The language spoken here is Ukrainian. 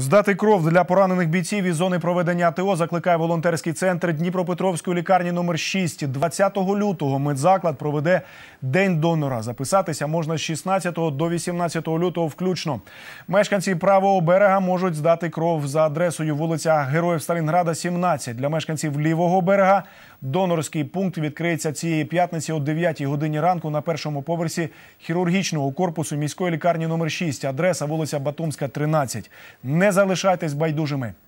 Здати кров для поранених бійців із зони проведення АТО закликає волонтерський центр Дніпропетровської лікарні номер 6 20 лютого медзаклад проведе день донора. Записатися можна з 16 до 18 лютого, включно. Мешканці правого берега можуть здати кров за адресою вулиця Героїв Сталінграда, 17. Для мешканців лівого берега Донорський пункт відкриється цієї п'ятниці о 9 годині ранку на першому поверсі хірургічного корпусу міської лікарні номер 6 адреса вулиця Батумська, 13. Не залишайтесь байдужими.